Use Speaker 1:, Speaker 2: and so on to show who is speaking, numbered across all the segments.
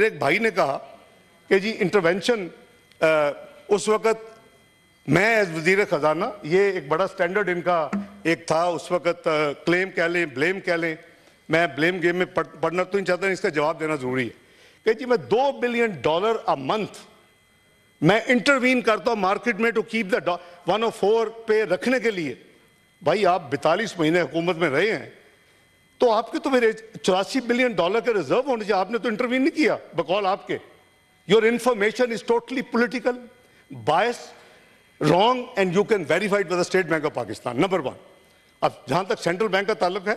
Speaker 1: फिर एक भाई ने कहा कि जी इंटरवेंशन उस वक़्त मैं एज वजीर ख़जाना ये एक बड़ा स्टैंडर्ड इनका एक था उस वक़्त क्लेम कह लें ब्लेम कह लें मैं ब्लेम गेम में पढ़, पढ़ना तो नहीं चाहता नहीं इसका जवाब देना ज़रूरी है कि जी मैं दो बिलियन डॉलर अ मंथ मैं इंटरवीन करता हूँ मार्केट में to keep the one O four पे रखने के लिए भाई आप बैतालीस महीने हुकूमत में रहे हैं तो आपके तो मेरे चौरासी बिलियन डॉलर के रिजर्व होने चाहिए आपने तो इंटरव्यू नहीं किया बकौल आपके your information is totally political bias wrong and you can verified the State Bank of Pakistan number one अब जहां तक सेंट्रल बैंक का ताल्लुक है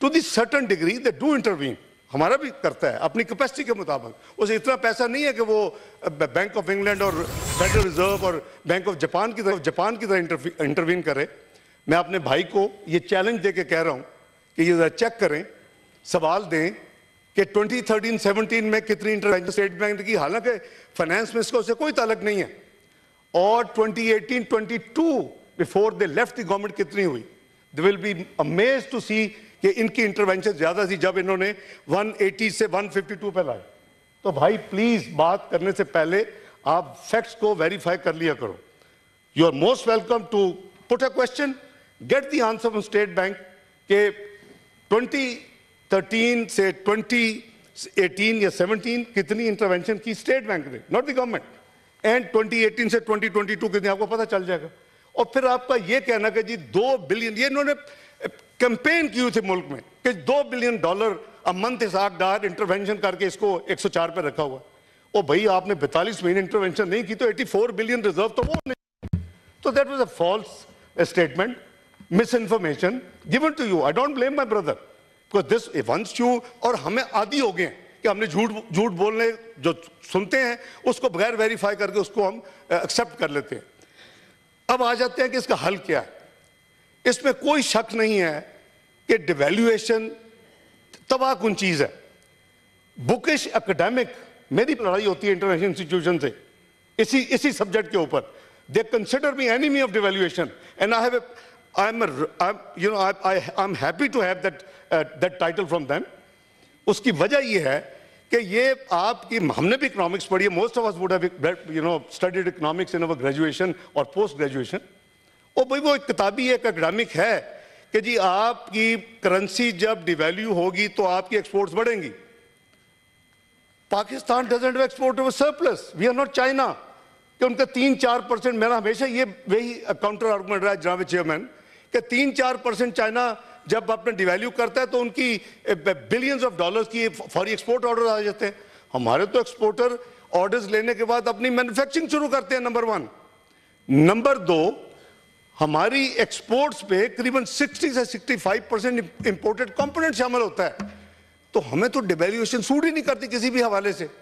Speaker 1: to the certain degree they do intervene हमारा भी करता है अपनी कैपेसिटी के मुताबिक उसे इतना पैसा नहीं है कि वो बैंक ऑफ इंग्लैंड और फेडरल रिजर्व और बैंक ऑफ जापान की तरफ जापान की तरह इंटरवीन करे मैं अपने भाई को ये चैलेंज दे के कह रहा हूँ कि ये जरा चेक करें सवाल दें कि 2013-17 में कितनी इंटरवेंशन स्टेट बैंक की हालांकि फाइनेंस में इसका से कोई तालक नहीं है और 2018-22 before they left the government कितनी हुई they will be amaze to see कि इनकी इंटरवेंशन ज़्यादा थी जब इन्होंने 180 से 152 फिफ्टी पे लाए तो भाई प्लीज़ बात करने से पहले आप फैक्ट्स को वेरीफाई कर लिया करो you are most welcome to put a question get the answer from State Bank के 2013 से 2018 या 17 कितनी इंटरवेंशन की स्टेट बैंक ने नॉट द गवर्नमेंट एंड 2018 से 2022 कितनी आपको पता चल जाएगा और फिर आपका यह कहना कि जी दो बिलियन ये इन्होंने कैंपेन की हुई थी मुल्क में कि दो बिलियन डॉलर अ मंथ इस आग डार इंटरवेंशन करके इसको 104 पे रखा हुआ ओ भाई आपने बैतालीस महीने इंटरवेंशन नहीं की तो 84 बिलियन रिजर्व तो वो नहीं तो that was a false statement misinformation given to you I don't blame my brother because this once you और हमें आदि हो गए कि हमने झूठ झूठ बोलने जो सुनते हैं उसको बगैर वेरीफाई करके उसको हम एक्सेप्ट कर लेते हैं अब आ जाते हैं कि इसका हल क्या है इसमें कोई शक नहीं है कि डिवेल्यूएशन तबाहकुन चीज़ है बुकिश एकेडमिक मेरी लड़ाई होती है इंटरनेशनल इंस्टीट्यूशन से इसी इसी सब्जेक्ट के ऊपर they consider me enemy of devaluation and I have I'm, a, I'm you know, I, I, I'm happy to have that, uh, that title from them. उसकी वजह ये है कि ये आपकी हमने भी इकोनॉमिक्स पढ़ी है most of us would have you know studied economics in our graduation और पोस्ट ग्रेजुएशन और भाई वो एक किताबी एक एकेडमिक है कि जी आपकी करेंसी जब डिवैल्यू होगी तो आपकी एक्सपोर्ट्स बढ़ेंगी Pakistan doesn't export surplus we are not China कि उनका तीन चार परसेंट मेरा हमेशा ये वही काउंटर आर्गूमेंट रहा है जनाब चेयरमैन कि तीन चार परसेंट चाइना जब अपने डिवेल्यू करता है तो उनकी बिलियंस ऑफ डॉलर्स की फॉरी एक्सपोर्ट ऑर्डर आ जाते हैं हमारे तो एक्सपोर्टर ऑर्डर्स लेने के बाद अपनी मैन्युफैक्चरिंग शुरू करते हैं नंबर वन नंबर दो हमारी एक्सपोर्ट्स पे करीबन 60 से 65 परसेंट इंपोर्टेड कॉम्पोनेंट शामिल होता है तो हमें तो डिवेल्यूएशन सूट ही नहीं करती किसी भी हवाले से